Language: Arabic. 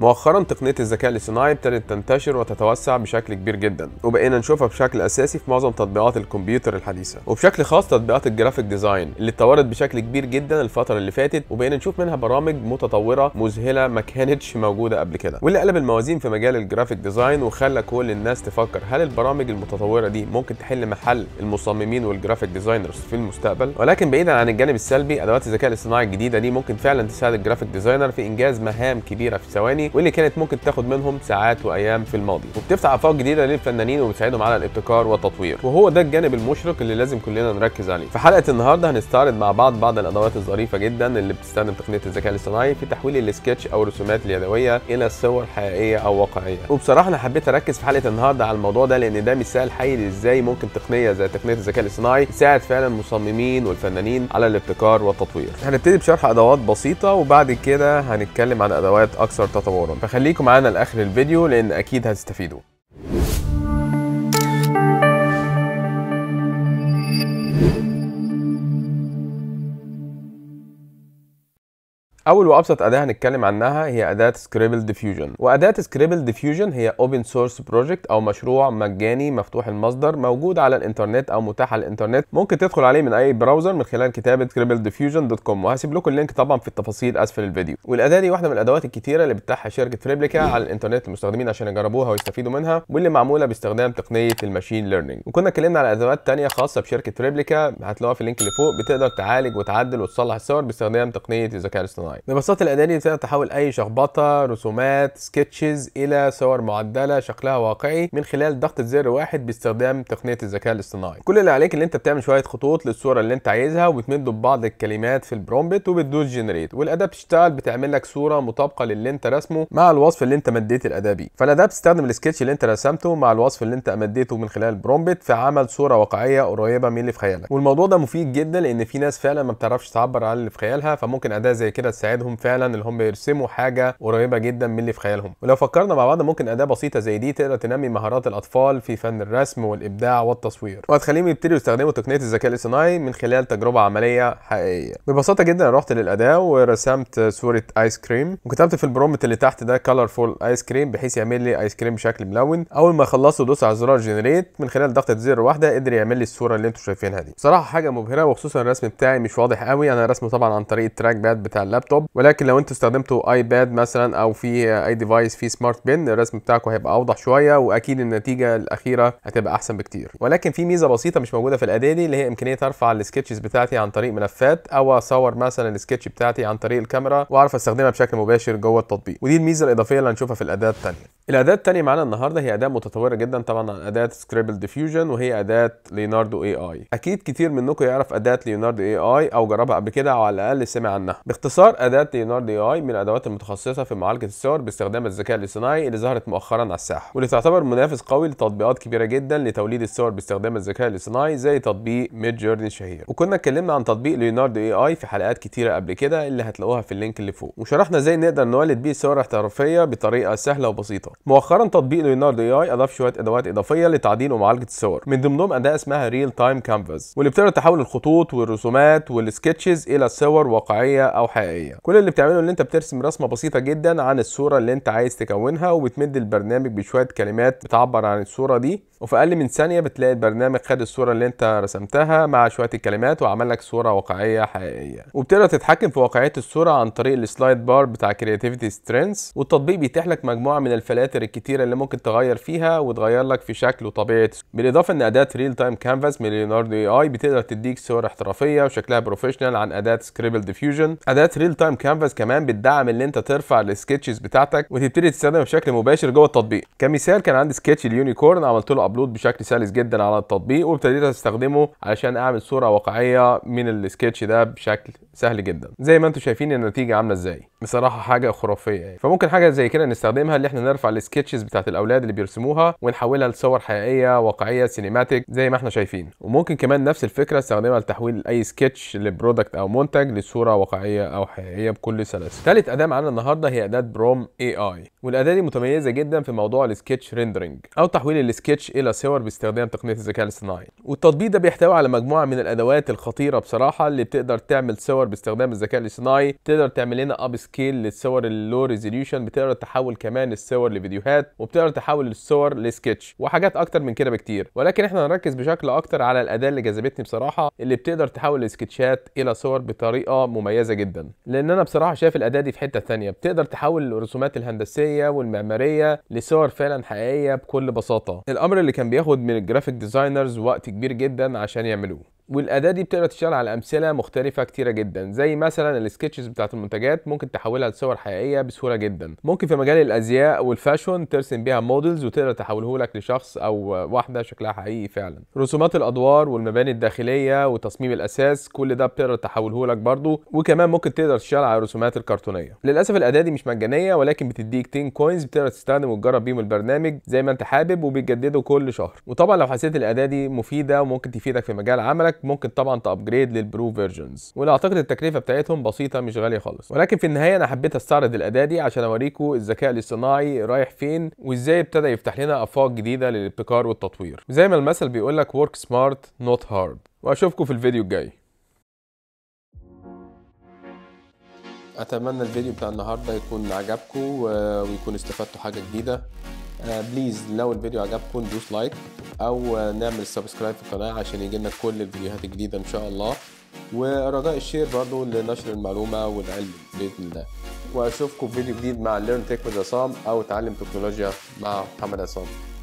مؤخرا تقنية الذكاء الاصطناعي ابتدت تنتشر وتتوسع بشكل كبير جدا وبقينا نشوفها بشكل اساسي في معظم تطبيقات الكمبيوتر الحديثة وبشكل خاص تطبيقات الجرافيك ديزاين اللي اتطورت بشكل كبير جدا الفترة اللي فاتت وبقينا نشوف منها برامج متطورة مذهلة ما كانتش موجودة قبل كده واللي قلب الموازين في مجال الجرافيك ديزاين وخلى كل الناس تفكر هل البرامج المتطورة دي ممكن تحل محل المصممين والجرافيك ديزاينرز في المستقبل ولكن بعيدا عن الجانب السلبي ادوات الذكاء الاصطناعي الجديدة دي ممكن فعلا تساعد الجرافيك ديزاينر في انجاز مهام كبيرة في ثواني واللي كانت ممكن تاخد منهم ساعات وايام في الماضي وبتفتح افاق جديده للفنانين وبتساعدهم على الابتكار والتطوير وهو ده الجانب المشرق اللي لازم كلنا نركز عليه في حلقه النهارده هنستعرض مع بعض بعض الادوات الظريفه جدا اللي بتستخدم تقنيه الذكاء الاصطناعي في تحويل السكتش او الرسومات اليدويه الى صور حقيقيه او واقعيه وبصراحه انا حبيت اركز في حلقه النهارده على الموضوع ده لان ده مثال حي ازاي ممكن تقنيه زي تقنيه الذكاء الاصطناعي تساعد فعلا المصممين والفنانين على الابتكار والتطوير هنبتدي بشرح ادوات بسيطه وبعد كده هنتكلم عن ادوات اكثر تطور فورا فخليكم معانا لاخر الفيديو لان اكيد هتستفيدوا اول وابسط اداه هنتكلم عنها هي اداه سكريبل ديفيوجن واداه سكريبل ديفيوجن هي اوبن سورس بروجكت او مشروع مجاني مفتوح المصدر موجود على الانترنت او متاح على الانترنت ممكن تدخل عليه من اي براوزر من خلال كتابه سكريبل ديفيوجن دوت كوم وهسيب لكم اللينك طبعا في التفاصيل اسفل الفيديو والاداه دي واحده من الادوات الكتيره اللي بتاعها شركه فريبليكا على الانترنت للمستخدمين عشان يجربوها ويستفيدوا منها واللي معموله باستخدام تقنيه الماشين ليرنينج وكنا اتكلمنا على ادوات ثانيه خاصه بشركه فريبليكا هتلاقوها في اللينك اللي فوق بتقدر تعالج وتعدل وتصلح الصور باستخدام تقنيه الذكاء الاصطناعي اللايف طيب. ببساطه الاداه دي تقدر تحول اي شخبطه رسومات سكتشز الى صور معدله شكلها واقعي من خلال ضغطه زر واحد باستخدام تقنيه الذكاء الاصطناعي كل اللي عليك ان انت بتعمل شويه خطوط للصوره اللي انت عايزها وبتمد ببعض الكلمات في البرومبت وبتدوس جنريت والاداه بتشتغل بتعمل لك صوره مطابقه للي انت رسمه مع الوصف اللي انت مديت الاداه بيه فالاداه بتستخدم السكتش اللي انت رسمته مع الوصف اللي انت مديته من خلال البرومبت في عمل صوره واقعيه قريبه من اللي في خيالك والموضوع ده مفيد جدا لان في ناس فعلا ما بتعرفش تعبر عن اللي في خيالها فممكن اداه زي كده تساعدهم فعلا ان هم يرسموا حاجه قريبه جدا من اللي في خيالهم ولو فكرنا مع بعض ممكن اداه بسيطه زي دي تقدر تنمي مهارات الاطفال في فن الرسم والابداع والتصوير وهتخليهم يبتدوا يستخدموا تقنيه الذكاء الاصطناعي من خلال تجربه عمليه حقيقيه ببساطه جدا رحت للاداه ورسمت صوره ايس كريم وكتبت في البرومت اللي تحت ده كلرفول ايس كريم بحيث يعمل لي ايس كريم بشكل ملون اول ما خلصت دوس على زرار جنريت من خلال ضغطه زر واحده قدر يعمل لي الصوره اللي انتم شايفينها دي بصراحه حاجه مبهره وخصوصا الرسم بتاعي مش واضح قوي انا رسمه طبعا عن طريق التراك باد بتاع اللابتوب لابتوب ولكن لو انتوا استخدمتوا ايباد مثلا او في اي ديفايس فيه سمارت بن الرسم بتاعكم هيبقى اوضح شويه واكيد النتيجه الاخيره هتبقى احسن بكتير ولكن في ميزه بسيطه مش موجوده في الاداه دي اللي هي امكانيه ارفع السكتشز بتاعتي عن طريق ملفات او اصور مثلا السكتش بتاعتي عن طريق الكاميرا واعرف استخدمها بشكل مباشر جوه التطبيق ودي الميزه الاضافيه اللي هنشوفها في الاداه الثانيه الاداه الثانيه معانا النهارده هي اداه متطوره جدا طبعا عن اداه سكريبل ديفيوجن وهي اداه ليوناردو اي اي اكيد كتير منكم يعرف اداه ليوناردو اي اي او جربها قبل كده او على الاقل سمع عنها باختصار اداه ليوناردو اي اي من الادوات المتخصصه في معالجه الصور باستخدام الذكاء الاصطناعي اللي ظهرت مؤخرا على الساحه واللي تعتبر منافس قوي لتطبيقات كبيره جدا لتوليد الصور باستخدام الذكاء الاصطناعي زي تطبيق ميد جورني الشهير وكنا اتكلمنا عن تطبيق ليوناردو اي اي في حلقات كتيره قبل كده اللي هتلاقوها في اللينك اللي فوق وشرحنا ازاي نقدر نولد بيه صور احترافيه بطريقه سهله وبسيطه مؤخرا تطبيق ليوناردو اي اضاف شويه ادوات اضافيه لتعديل ومعالجه الصور من ضمنهم اداه اسمها ريل تايم كانفاس واللي بتقدر تحول الخطوط والرسومات والسكتشز الى صور واقعيه او حقيقيه كل اللي بتعمله ان انت بترسم رسمه بسيطه جدا عن الصوره اللي انت عايز تكونها وبتمد البرنامج بشويه كلمات بتعبر عن الصوره دي وفي اقل من ثانيه بتلاقي البرنامج خد الصوره اللي انت رسمتها مع شويه الكلمات وعمل لك صوره واقعيه حقيقيه وبتقدر تتحكم في واقعيه الصوره عن طريق السلايد بار بتاع كرياتيفيتي سترينث والتطبيق بيتيح لك مجموعه من الفلاتر الكتيره اللي ممكن تغير فيها وتغير لك في شكل وطبيعه بالاضافه ان اداه ريل تايم كانفاس من ليوناردو اي اي بتقدر تديك صور احترافيه وشكلها بروفيشنال عن اداه سكريبل ديفيوجن اداه ريل تايم كانفاس كمان بتدعم ان انت ترفع السكتشز بتاعتك وتبتدي تستخدمها بشكل مباشر جوه التطبيق كمثال كان عندي سكتش اليونيكورن عملت له الابلود بشكل سلس جدا على التطبيق وابتديت استخدمه علشان اعمل صوره واقعيه من السكتش ده بشكل سهل جدا زي ما انتم شايفين النتيجه عامله ازاي بصراحه حاجه خرافيه يعني. فممكن حاجه زي كده نستخدمها اللي احنا نرفع السكتشز بتاعت الاولاد اللي بيرسموها ونحولها لصور حقيقيه واقعيه سينيماتيك زي ما احنا شايفين وممكن كمان نفس الفكره استخدمها لتحويل اي سكتش لبرودكت او منتج لصوره واقعيه او حقيقيه بكل سلاسه ثالث اداه معانا النهارده هي اداه بروم اي اي والاداه دي متميزه جدا في موضوع السكتش ريندرنج او تحويل السكتش إلى صور باستخدام تقنية الذكاء الاصطناعي والتطبيق ده بيحتوي على مجموعة من الأدوات الخطيرة بصراحة اللي بتقدر تعمل صور باستخدام الذكاء الاصطناعي تقدر تعمل لنا أب سكيل للصور اللو ريزوليوشن بتقدر تحول كمان الصور لفيديوهات وبتقدر تحول الصور لسكتش وحاجات أكتر من كده بكتير ولكن إحنا هنركز بشكل أكتر على الأداة اللي جذبتني بصراحة اللي بتقدر تحول السكتشات إلى صور بطريقة مميزة جدا لأن أنا بصراحة شايف الأداة دي في حتة ثانية بتقدر تحول الرسومات الهندسية والمعمارية لصور فعلا حقيقية بكل بساطة الأمر اللي كان بياخد من الجرافيك ديزاينرز وقت كبير جدا عشان يعملوه والاداه دي بتقدر تشتغل على امثله مختلفه كتيره جدا زي مثلا السكتشز بتاعت المنتجات ممكن تحولها لصور حقيقيه بسهوله جدا ممكن في مجال الازياء والفاشون ترسم بيها مودلز وتقدر تحوله لك لشخص او واحده شكلها حقيقي فعلا رسومات الادوار والمباني الداخليه وتصميم الاساس كل ده بتقدر تحوله لك برضه وكمان ممكن تقدر تشتغل على الرسومات الكرتونيه للاسف الاداه دي مش مجانيه ولكن بتديك 10 كوينز بتقدر تستخدم وتجرب بيهم البرنامج زي ما انت حابب وبيتجددوا كل شهر وطبعا لو حسيت الاداه دي مفيده وممكن تفيدك في مجال عملك عندك ممكن طبعا تابجريد للبرو فيرجنز واللي اعتقد التكلفه بتاعتهم بسيطه مش غاليه خالص ولكن في النهايه انا حبيت استعرض الاداه دي عشان اوريكم الذكاء الاصطناعي رايح فين وازاي ابتدى يفتح لنا افاق جديده للابتكار والتطوير زي ما المثل بيقول لك ورك سمارت نوت هارد واشوفكم في الفيديو الجاي اتمنى الفيديو بتاع النهارده يكون عجبكم ويكون استفدتوا حاجه جديده بليز آه، لو الفيديو عجبكم دوس لايك او آه، نعمل سبسكرايب في القناه عشان يجي لنا كل الفيديوهات الجديده ان شاء الله ورجاء الشير برضو لنشر المعلومه والعلم باذن الله واشوفكم في فيديو جديد مع ليرن تك with عصام او تعلم تكنولوجيا مع محمد عصام